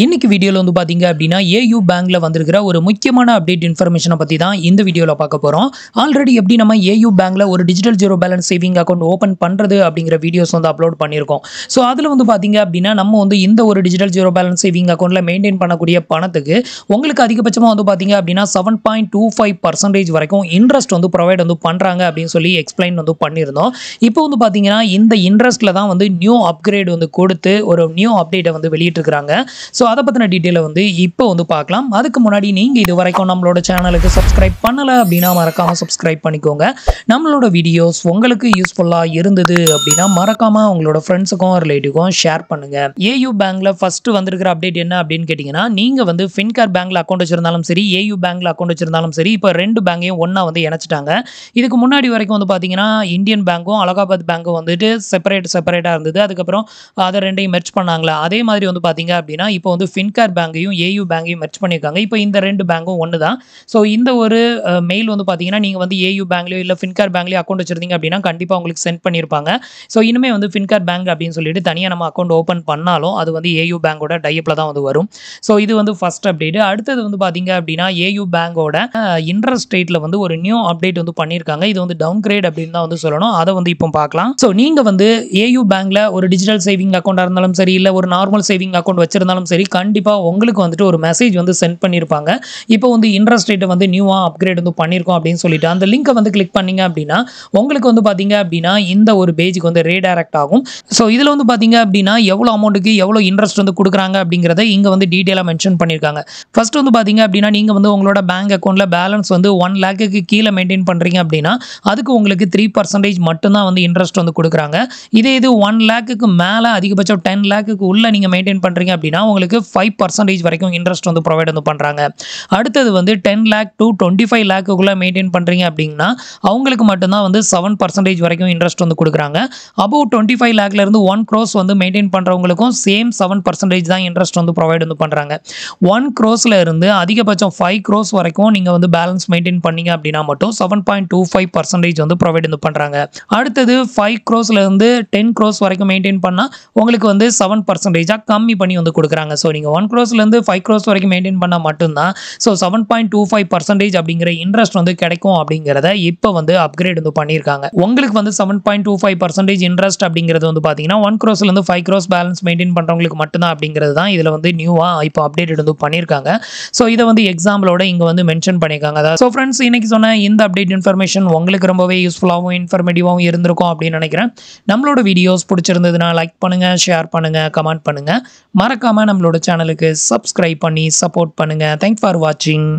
இன்னைக்கு வீடியோவில் வந்து பார்த்தீங்க அப்படின்னா ஏயு பேங்க்ல வந்திருக்கிற ஒரு முக்கியமான அப்டேட் இன்ஃபர்மேஷனை பற்றி தான் இந்த வீடியோவில் பார்க்க போகிறோம் ஆல்ரெடி எப்படி நம்ம ஏயு பேங்க்ல ஒரு digital zero balance saving account open பண்ணுறது அப்படிங்கிற வீடியோஸ் வந்து அப்லோட் பண்ணியிருக்கோம் ஸோ அதில் வந்து பார்த்தீங்க அப்படின்னா நம்ம வந்து இந்த ஒரு டிஜிட்டல் ஜீரோ பேலன்ஸ் சேவிங் அக்கௌண்ட்டில் மெயின்டைன் பண்ணக்கூடிய பணத்துக்கு உங்களுக்கு அதிகபட்சமாக வந்து பார்த்தீங்க அப்படின்னா seven point two five percentage வரைக்கும் இன்ட்ரெஸ்ட் வந்து ப்ரொவைட் வந்து பண்ணுறாங்க அப்படின்னு சொல்லி எக்ஸ்பிளைன் வந்து பண்ணியிருந்தோம் இப்போ வந்து பார்த்தீங்கன்னா இந்த இன்ட்ரெஸ்ட்டில் தான் வந்து நியூ அப்கிரேட் வந்து கொடுத்து ஒரு நியூ அப்டேட்டை வந்து இருக்கிறாங்க ஸோ அதை பற்றின டீட்டெயிலை வந்து இப்போ வந்து பார்க்கலாம் அதுக்கு முன்னாடி நீங்கள் இது வரைக்கும் நம்மளோட சேனலுக்கு சப்ஸ்கிரைப் பண்ணலை அப்படின்னா மறக்காமல் சப்ஸ்கிரைப் பண்ணிக்கோங்க நம்மளோட வீடியோஸ் உங்களுக்கு யூஸ்ஃபுல்லாக இருந்தது அப்படின்னா மறக்காமல் உங்களோட ஃப்ரெண்ட்ஸுக்கும் ரிலேட்டிவ்க்கும் ஷேர் பண்ணுங்கள் ஏயு பேங்கில் ஃபஸ்ட்டு வந்திருக்கிற அப்டேட் என்ன அப்படின்னு கேட்டிங்கன்னா நீங்கள் வந்து ஃபின்கார் பேங்க்கில் அக்கௌண்ட் வச்சிருந்தாலும் சரி ஏயு பேங்க்கில் அக்கௌண்ட் வச்சிருந்தாலும் சரி இப்போ ரெண்டு பேங்கையும் ஒன்றா வந்து இணைச்சிட்டாங்க இதுக்கு முன்னாடி வரைக்கும் வந்து பார்த்தீங்கன்னா இந்தியன் பேங்க்கும் அலகாபாத் பேங்க்கும் வந்துட்டு செப்பரேட் செப்பரேட்டாக இருந்தது அதுக்கப்புறம் அதை ரெண்டையும் மெர்ச் பண்ணாங்களே அதே மாதிரி வந்து பார்த்தீங்க அப்படின்னா இப்போ வந்து ஃபின்கார் பேங்கையும் ஏயு பேங்கையும் மெர்ச் பண்ணியிருக்காங்க இப்போ இந்த ரெண்டு பேங்கும் ஒன்று தான் ஸோ இந்த ஒரு மெயில் வந்து பார்த்தீங்கன்னா நீங்கள் வந்து ஏயு பேங்க்லேயோ இல்லை ஃபின்கார் பேங்க்லேயோ அக்கௌண்ட் வச்சிருந்தீங்க அப்படின்னா கண்டிப்பாக உங்களுக்கு சென்ட் பண்ணியிருப்பாங்க ஸோ இனிமேல் வந்து ஃபின்கார் பேங்க் அப்படின்னு சொல்லிட்டு தனியாக நம்ம அக்கௌண்ட் ஓப்பன் பண்ணாலும் அது வந்து ஏயு பேங்கோட டைப்பில் தான் வந்து வரும் ஸோ இது வந்து ஃபர்ஸ்ட் அப்டேட் அடுத்தது வந்து பார்த்தீங்க அப்படின்னா ஏயு பேங்கோட இன்ட்ரெஸ்ட் ரேட்டில் வந்து ஒரு நியூ அப்டேட் வந்து பண்ணியிருக்காங்க இது வந்து டவுன் கிரேட் அப்படின்னு தான் வந்து சொல்லணும் அதை வந்து இப்போ பார்க்கலாம் ஸோ நீங்கள் வந்து ஏயு பேங்கில் ஒரு டிஜிட்டல் சேவிங் அக்கௌண்ட்டாக இருந்தாலும் சரி இல்லை ஒரு நார்மல் சேவிங் அக்கௌண்ட் வச்சிருந்தாலும் சரி சரி கண்டிப்பாக உங்களுக்கு வந்துட்டு ஒரு மெசேஜ் வந்து சென்ட் பண்ணியிருப்பாங்க இப்போ வந்து இன்ட்ரெஸ்ட் ரேட்டை வந்து நியூவாக அப்கிரேட் வந்து பண்ணியிருக்கோம் அப்படின்னு சொல்லிட்டு அந்த லிங்க்கை வந்து கிளிக் பண்ணிங்க அப்படின்னா உங்களுக்கு வந்து பார்த்தீங்க அப்படின்னா இந்த ஒரு பேஜுக்கு வந்து ரீடைரக்ட் ஆகும் ஸோ இதில் வந்து பார்த்தீங்க அப்படின்னா எவ்வளோ அமௌண்ட்டுக்கு எவ்வளோ இன்ட்ரெஸ்ட் வந்து கொடுக்குறாங்க அப்படிங்கிறத இங்கே வந்து டீட்டெயிலாக மென்ஷன் பண்ணியிருக்காங்க ஃபர்ஸ்ட் வந்து பார்த்தீங்க அப்படின்னா நீங்கள் வந்து உங்களோட பேங்க் அக்கௌண்ட்டில் பேலன்ஸ் வந்து ஒன் லேக்குக்கு கீழே மெயின்டைன் பண்ணுறீங்க அப்படின்னா அதுக்கு உங்களுக்கு த்ரீ பர்சன்டேஜ் மட்டும்தான் வந்து இன்ட்ரெஸ்ட் வந்து கொடுக்குறாங்க இதே இது ஒன் லேக்குக்கு மேலே அதிகபட்சம் டென் லேக்குக்கு உள்ளே நீங்கள் மெயின்டைன் பண்ணுறீங்க அப்படின்னா உங்களுக்கு உங்களுக்கு ஃபைவ் பர்சன்டேஜ் வரைக்கும் இன்ட்ரெஸ்ட் வந்து ப்ரொவைட் வந்து பண்ணுறாங்க அடுத்தது வந்து ten lakh to twenty five லேக்குள்ளே மெயின்டைன் பண்ணுறீங்க அப்படின்னா அவங்களுக்கு மட்டும்தான் வந்து செவன் பர்சன்டேஜ் வரைக்கும் இன்ட்ரெஸ்ட் வந்து கொடுக்குறாங்க அபவ் டுவெண்ட்டி ஃபைவ் லேக்லேருந்து ஒன் க்ரோஸ் வந்து மெயின்டைன் பண்ணுறவங்களுக்கும் சேம் செவன் பர்சன்டேஜ் தான் இன்ட்ரெஸ்ட் வந்து ப்ரொவைட் வந்து பண்ணுறாங்க ஒன் க்ரோஸில் இருந்து அதிகபட்சம் ஃபைவ் க்ரோஸ் வரைக்கும் நீங்கள் வந்து பேலன்ஸ் மெயின்டைன் பண்ணீங்க அப்படின்னா மட்டும் seven point two five percentage வந்து ப்ரொவைட் வந்து பண்ணுறாங்க அடுத்தது ஃபைவ் க்ரோஸ்லேருந்து டென் க்ரோஸ் வரைக்கும் மெயின்டைன் பண்ணால் உங்களுக்கு வந்து செவன் பர்சன்டேஜாக கம்மி பண்ணி வந்து கொடுக்குறாங்க ஸோ நீங்கள் ஒன் க்ரோஸ்லேருந்து ஃபைவ் க்ரோஸ் வரைக்கும் மெயின்டைன் பண்ணால் மட்டும்தான் so seven point two five percentage அப்படிங்கிற இன்ட்ரெஸ்ட் வந்து கிடைக்கும் அப்படிங்கிறத இப்போ வந்து அப்கிரேட் வந்து பண்ணியிருக்காங்க உங்களுக்கு வந்து seven point two five percentage interest அப்படிங்கிறது வந்து பார்த்தீங்கன்னா ஒன் க்ரோஸ்லேருந்து ஃபைவ் க்ரோஸ் பேலன்ஸ் மெயின்டைன் பண்ணுறவங்களுக்கு மட்டும்தான் அப்படிங்கிறது தான் இதில் வந்து நியூவாக இப்போ அப்டேட் வந்து பண்ணியிருக்காங்க ஸோ இதை வந்து எக்ஸாம்பிளோட இங்கே வந்து மென்ஷன் பண்ணியிருக்காங்க அதாவது ஸோ ஃப்ரெண்ட்ஸ் இன்னைக்கு சொன்ன இந்த அப்டேட் இன்ஃபர்மேஷன் உங்களுக்கு ரொம்பவே யூஸ்ஃபுல்லாகவும் இன்ஃபர்மேட்டிவாகவும் இருந்திருக்கும் அப்படின்னு நினைக்கிறேன் நம்மளோட வீடியோஸ் பிடிச்சிருந்ததுன்னா லைக் பண்ணுங்கள் ஷேர் பண்ணுங்கள் கமெண்ட் பண்ணுங்கள் மறக்காமல் நம்மளோட நம்மளோட சேனலுக்கு சப்ஸ்கிரைப் பண்ணி சப்போர்ட் பண்ணுங்கள் தேங்க்ஸ் ஃபார் வாட்சிங்